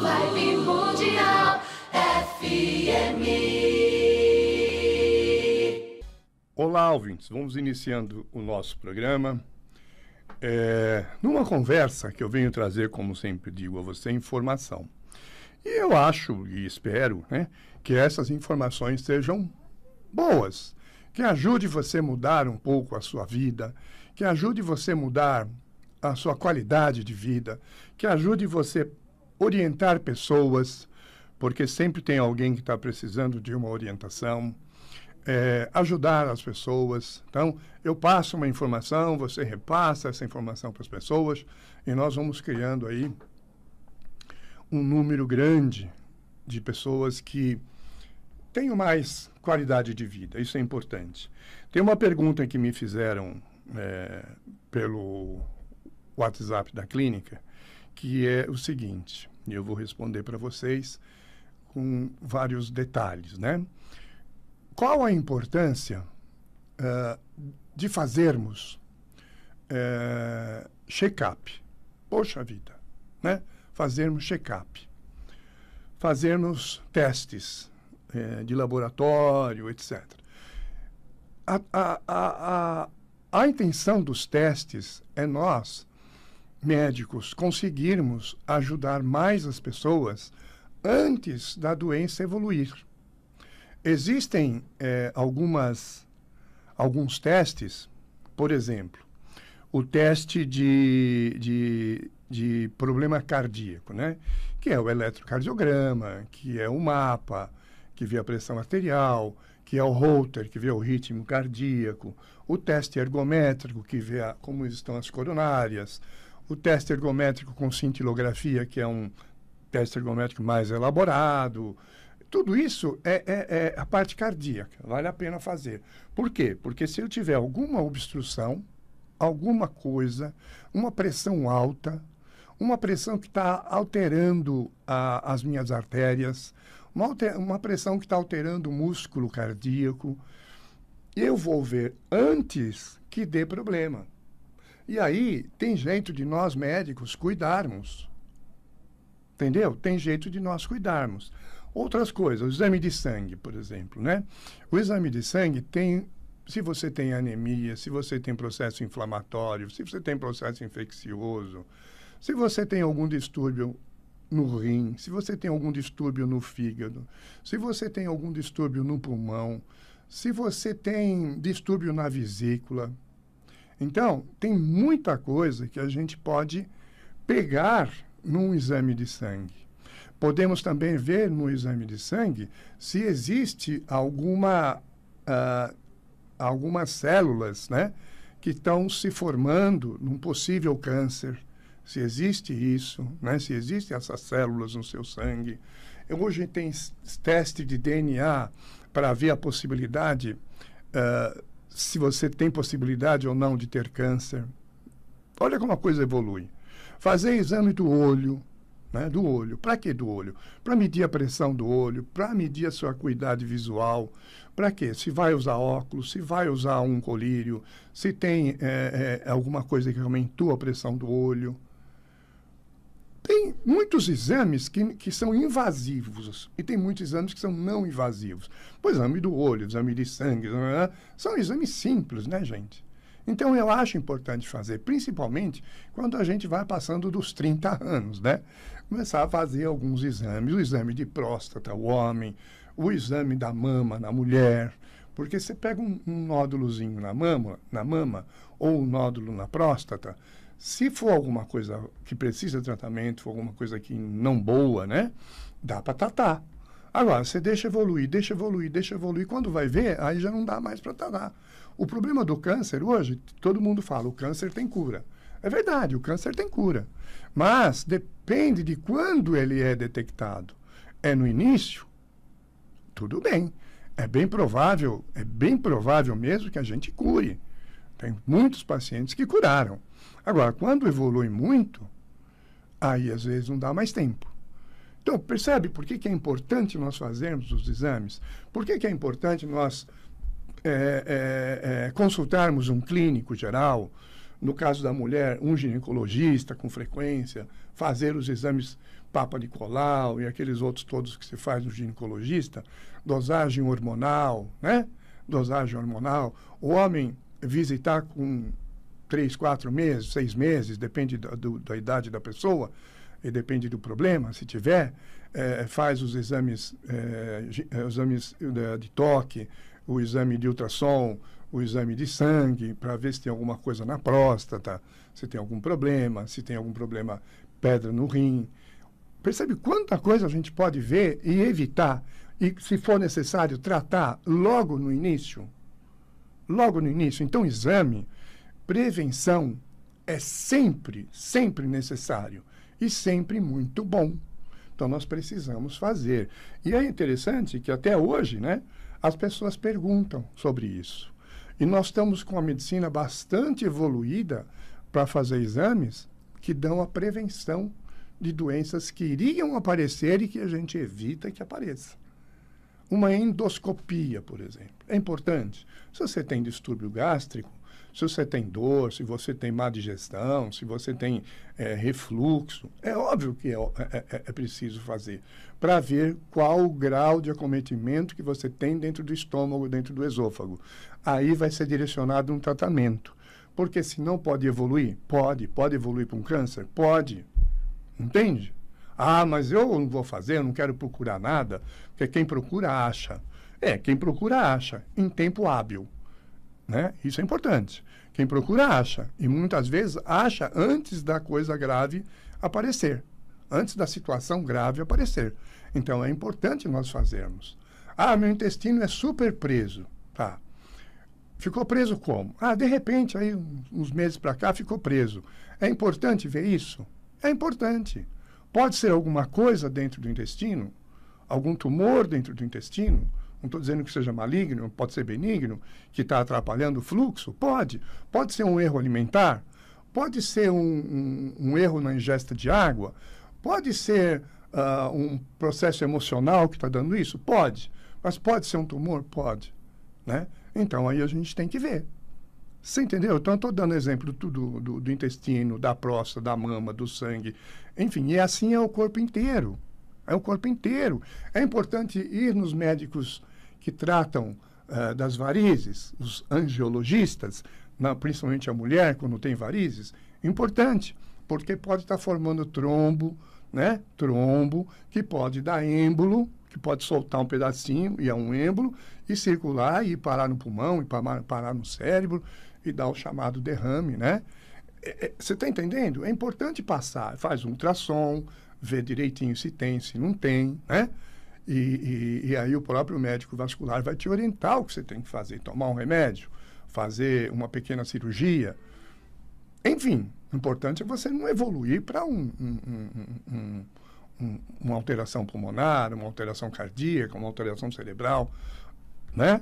Live Mundial FM. Olá, ouvintes. Vamos iniciando o nosso programa. É, numa conversa que eu venho trazer, como sempre digo a você, informação. E eu acho e espero né, que essas informações sejam boas, que ajude você a mudar um pouco a sua vida, que ajude você a mudar a sua qualidade de vida, que ajude você orientar pessoas, porque sempre tem alguém que está precisando de uma orientação, é, ajudar as pessoas. Então, eu passo uma informação, você repassa essa informação para as pessoas e nós vamos criando aí um número grande de pessoas que tenham mais qualidade de vida. Isso é importante. Tem uma pergunta que me fizeram é, pelo WhatsApp da clínica que é o seguinte, e eu vou responder para vocês com vários detalhes, né? Qual a importância uh, de fazermos uh, check-up? Poxa vida, né? Fazermos check-up. Fazermos testes uh, de laboratório, etc. A, a, a, a, a intenção dos testes é nós médicos conseguirmos ajudar mais as pessoas antes da doença evoluir. Existem é, algumas, alguns testes, por exemplo, o teste de, de, de problema cardíaco, né? que é o eletrocardiograma, que é o mapa, que vê a pressão arterial, que é o Holter, que vê o ritmo cardíaco, o teste ergométrico, que vê a, como estão as coronárias, o teste ergométrico com cintilografia, que é um teste ergométrico mais elaborado. Tudo isso é, é, é a parte cardíaca, vale a pena fazer. Por quê? Porque se eu tiver alguma obstrução, alguma coisa, uma pressão alta, uma pressão que está alterando a, as minhas artérias, uma, alter, uma pressão que está alterando o músculo cardíaco. Eu vou ver antes que dê problema. E aí tem jeito de nós médicos cuidarmos. Entendeu? Tem jeito de nós cuidarmos. Outras coisas, o exame de sangue, por exemplo, né? O exame de sangue tem se você tem anemia, se você tem processo inflamatório, se você tem processo infeccioso, se você tem algum distúrbio no rim, se você tem algum distúrbio no fígado, se você tem algum distúrbio no pulmão, se você tem distúrbio na vesícula, então, tem muita coisa que a gente pode pegar num exame de sangue. Podemos também ver no exame de sangue se existe alguma uh, algumas células, né, que estão se formando num possível câncer. Se existe isso, né? Se existem essas células no seu sangue. Hoje tem teste de DNA para ver a possibilidade uh, se você tem possibilidade ou não de ter câncer. Olha como a coisa evolui. Fazer exame do olho, né, do olho. Para que do olho? Para medir a pressão do olho, para medir a sua acuidade visual. Para quê? Se vai usar óculos, se vai usar um colírio, se tem é, é, alguma coisa que aumentou a pressão do olho. Tem muitos exames que, que são invasivos e tem muitos exames que são não invasivos. O exame do olho, o exame de sangue, né, né, né, são exames simples, né, gente? Então, eu acho importante fazer, principalmente quando a gente vai passando dos 30 anos, né? Começar a fazer alguns exames, o exame de próstata, o homem, o exame da mama na mulher, porque você pega um, um nódulozinho na mama, na mama ou um nódulo na próstata, se for alguma coisa que precisa de tratamento, for alguma coisa que não boa, né? Dá para tratar. Agora, você deixa evoluir, deixa evoluir, deixa evoluir. Quando vai ver, aí já não dá mais para tratar. O problema do câncer hoje, todo mundo fala, o câncer tem cura. É verdade, o câncer tem cura. Mas depende de quando ele é detectado. É no início? Tudo bem. É bem provável, é bem provável mesmo que a gente cure. Tem muitos pacientes que curaram. Agora, quando evolui muito, aí às vezes não dá mais tempo. Então, percebe por que, que é importante nós fazermos os exames? Por que, que é importante nós é, é, é consultarmos um clínico geral? No caso da mulher, um ginecologista com frequência, fazer os exames Papa Nicolau e aqueles outros todos que se faz no ginecologista, dosagem hormonal, né? Dosagem hormonal. O homem visitar com três, quatro meses, seis meses, depende do, da idade da pessoa e depende do problema, se tiver, é, faz os exames, é, é exames é, de toque, o exame de ultrassom, o exame de sangue, para ver se tem alguma coisa na próstata, se tem algum problema, se tem algum problema pedra no rim. Percebe quanta coisa a gente pode ver e evitar, e se for necessário, tratar logo no início? logo no início. Então, exame, prevenção é sempre, sempre necessário e sempre muito bom. Então, nós precisamos fazer. E é interessante que até hoje, né, as pessoas perguntam sobre isso. E nós estamos com a medicina bastante evoluída para fazer exames que dão a prevenção de doenças que iriam aparecer e que a gente evita que apareça. Uma endoscopia, por exemplo, é importante. Se você tem distúrbio gástrico, se você tem dor, se você tem má digestão, se você tem é, refluxo, é óbvio que é, é, é, é preciso fazer para ver qual o grau de acometimento que você tem dentro do estômago, dentro do esôfago. Aí vai ser direcionado um tratamento. Porque se não pode evoluir? Pode. Pode evoluir para um câncer? Pode. Entende? Ah, mas eu não vou fazer, eu não quero procurar nada, porque quem procura acha. É, quem procura acha, em tempo hábil. Né? Isso é importante. Quem procura acha, e muitas vezes acha antes da coisa grave aparecer, antes da situação grave aparecer. Então é importante nós fazermos. Ah, meu intestino é super preso. Tá. Ficou preso como? Ah, de repente, aí uns meses para cá, ficou preso. É importante ver isso? É importante. Pode ser alguma coisa dentro do intestino, algum tumor dentro do intestino. Não estou dizendo que seja maligno, pode ser benigno, que está atrapalhando o fluxo. Pode. Pode ser um erro alimentar. Pode ser um, um, um erro na ingesta de água. Pode ser uh, um processo emocional que está dando isso. Pode. Mas pode ser um tumor? Pode. Né? Então aí a gente tem que ver. Você entendeu? Então, eu estou dando exemplo do, do, do, intestino, da próstata, da mama, do sangue. Enfim, e assim é o corpo inteiro. É o corpo inteiro. É importante ir nos médicos que tratam uh, das varizes, os angiologistas, na, principalmente a mulher, quando tem varizes. Importante, porque pode estar tá formando trombo, né? Trombo, que pode dar êmbolo, que pode soltar um pedacinho, e é um êmbolo, e circular e parar no pulmão, e parar, parar no cérebro e dá o chamado derrame, né? É, é, você está entendendo? É importante passar. Faz um ultrassom, ver direitinho se tem, se não tem, né? E, e, e, aí o próprio médico vascular vai te orientar o que você tem que fazer. Tomar um remédio, fazer uma pequena cirurgia. Enfim, o importante é você não evoluir para um, um, um, uma alteração pulmonar, uma alteração cardíaca, uma alteração cerebral, né?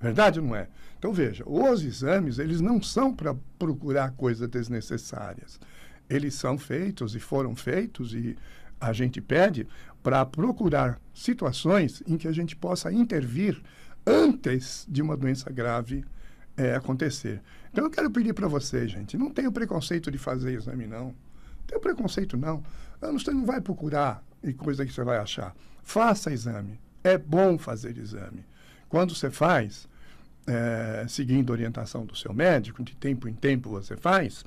Verdade ou não é? Então veja, os exames eles não são para procurar coisas desnecessárias. Eles são feitos e foram feitos e a gente pede para procurar situações em que a gente possa intervir antes de uma doença grave é, acontecer. Então eu quero pedir para você gente, não tenha preconceito de fazer exame não. Não tenha preconceito não. Você não vai procurar e coisa que você vai achar. Faça exame. É bom fazer exame. Quando você faz, é, seguindo a orientação do seu médico, de tempo em tempo você faz,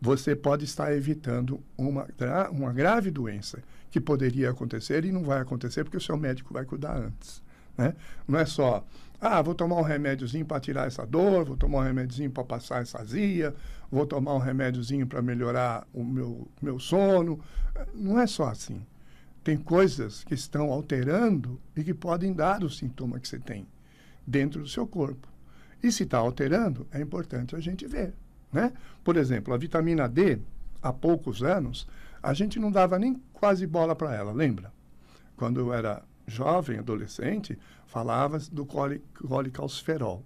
você pode estar evitando uma, uma grave doença que poderia acontecer e não vai acontecer porque o seu médico vai cuidar antes. Né? Não é só, ah, vou tomar um remédiozinho para tirar essa dor, vou tomar um remédiozinho para passar essa azia, vou tomar um remédiozinho para melhorar o meu, meu sono. Não é só assim. Tem coisas que estão alterando e que podem dar o sintoma que você tem dentro do seu corpo. E se está alterando, é importante a gente ver. Né? Por exemplo, a vitamina D, há poucos anos, a gente não dava nem quase bola para ela, lembra? Quando eu era jovem, adolescente, falava do colicalciferol.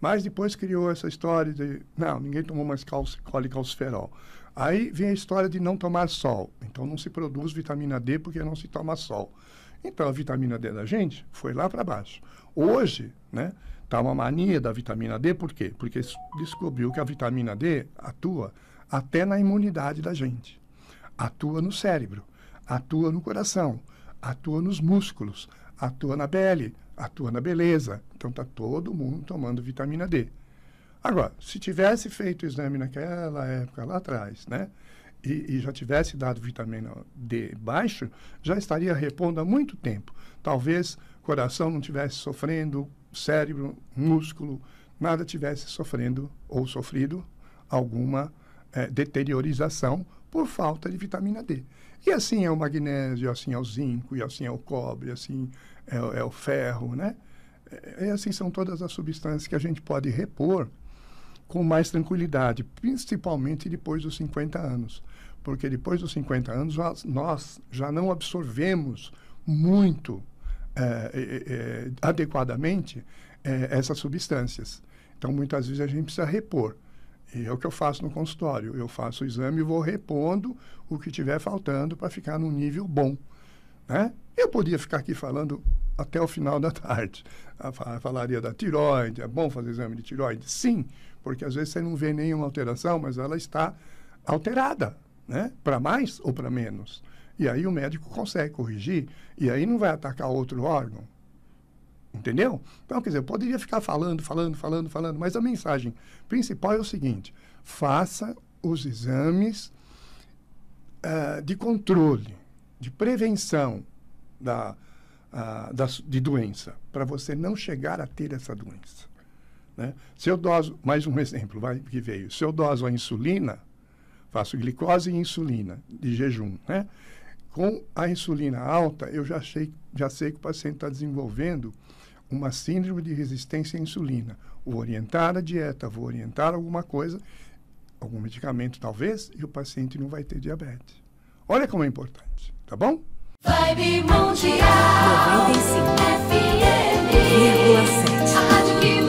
Mas depois criou essa história de, não, ninguém tomou mais colicalciferol. Aí vem a história de não tomar sol. Então não se produz vitamina D porque não se toma sol. Então a vitamina D da gente foi lá para baixo. Hoje, né, tá uma mania da vitamina D, por quê? Porque descobriu que a vitamina D atua até na imunidade da gente. Atua no cérebro, atua no coração, atua nos músculos, atua na pele, atua na beleza. Então tá todo mundo tomando vitamina D. Agora, se tivesse feito o exame naquela época lá atrás, né? e, e, já tivesse dado vitamina D baixo, já estaria repondo há muito tempo. Talvez coração não tivesse sofrendo, cérebro, músculo, nada tivesse sofrendo ou sofrido alguma é, deteriorização por falta de vitamina D. E assim é o magnésio, assim é o zinco, e assim é o cobre, assim é, é o ferro, né? É, e assim são todas as substâncias que a gente pode repor com mais tranquilidade, principalmente depois dos 50 anos porque depois dos 50 anos nós, nós já não absorvemos muito é, é, é, é adequadamente é, essas substâncias. Então, muitas vezes a gente precisa repor. E é o que eu faço no consultório. Eu faço o exame e vou repondo o que tiver faltando para ficar num nível bom. Né? Eu podia ficar aqui falando até o final da tarde. Ah, falaria da tiroide, é bom fazer exame de tiroide? Sim, porque às vezes você não vê nenhuma alteração, mas ela está alterada né? para mais ou para menos. E aí o médico consegue corrigir e aí não vai atacar outro órgão. Entendeu? Então, quer dizer, eu poderia ficar falando, falando, falando, falando, mas a mensagem principal é o seguinte: faça os exames uh, de controle, de prevenção da, uh, da, de doença, para você não chegar a ter essa doença. Né? Se eu doso, mais um exemplo vai, que veio, se eu doso a insulina, Faço glicose e insulina de jejum, né? Com a insulina alta, eu já sei, já sei que o paciente está desenvolvendo uma síndrome de resistência à insulina. Vou orientar a dieta, vou orientar alguma coisa, algum medicamento talvez, e o paciente não vai ter diabetes. Olha como é importante, tá bom? Vibe Mundial 95 FM